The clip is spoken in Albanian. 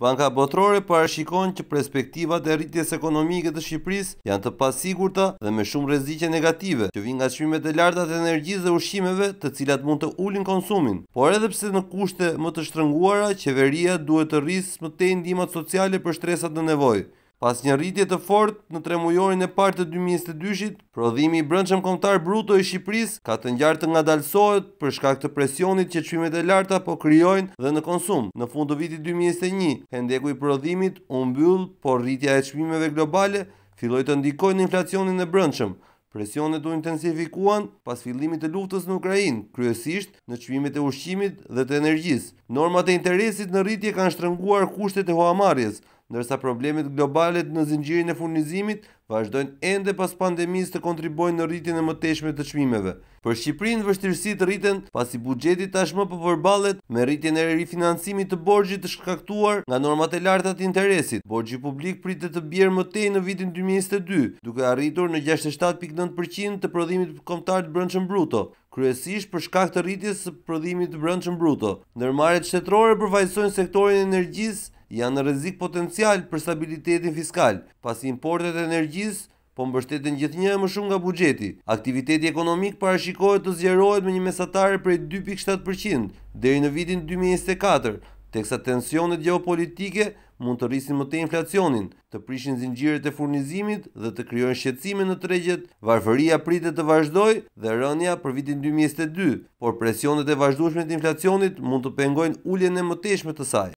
Banka Botrore parashikon që perspektivat e rritjes ekonomike të Shqipëris janë të pasigurta dhe me shumë rezike negative, që vinë nga shmime të lartat e energjiz dhe ushimeve të cilat mund të ulin konsumin. Por edhe pse në kushte më të shtrënguara, qeveria duhet të rrisë më te indimat sociale për shtresat në nevojë. Pas një rritje të fort në tremujorin e partë të 2022-shit, prodhimi i brëndshëm komtar bruto i Shqipëris ka të njartë nga dalsohet për shkak të presionit që qëmet e larta po kryojnë dhe në konsum. Në fund të vitit 2021, hendeku i prodhimit umbyll, por rritja e qëmimeve globale filloj të ndikojnë në inflacionin e brëndshëm. Presionet u intensifikuan pas fillimit të luftës në Ukrajinë, kryesisht në qëmimet e ushqimit dhe të energjisë. Normat e interesit në rritje kanë shtrënguar kushtet e hoamarjes, ndërsa problemet globale në zinxhirin e furnizimit vazhdojnë ende pas pandemisë të kontribuojnë në rritjen e mëtejshme të çmimeve. Për Shqipërinë vështirësi të rriten pasi buxheti tashmë po përballet me rritjen e rifinancimit të borxhit të shkaktuar nga normat e larta të interesit. Borxhi publik pritet të bjerë më tej në vitin 2022, duke arritur në 67.9% të prodhimit kombëtar të brendshëm bruto kryesisht për shkak të rritjes së prodhimit të brendshëm bruto. Ndërmarrjet shtetërore përfaqësojnë sektorin e energjisë janë në rrezik potencial për stabilitetin fiskal, pasi importet e energjisë po mbështeten gjithnjë më shumë nga buxheti. Aktiviteti ekonomik parashikohet të zgjerohet me një mesatare prej 2.7% deri në vitin 2024, teksa tensionet geopolitike mund të rrisin më tej inflacionin, të prishin zinxhiret e furnizimit dhe të krijojnë shqetësime në tregjet. Varfëria pritet të vazhdojë dhe rënja për vitin 2022, por presionet e vazhdueshme të inflacionit mund të pengojnë uljen e mëtejshme të saj.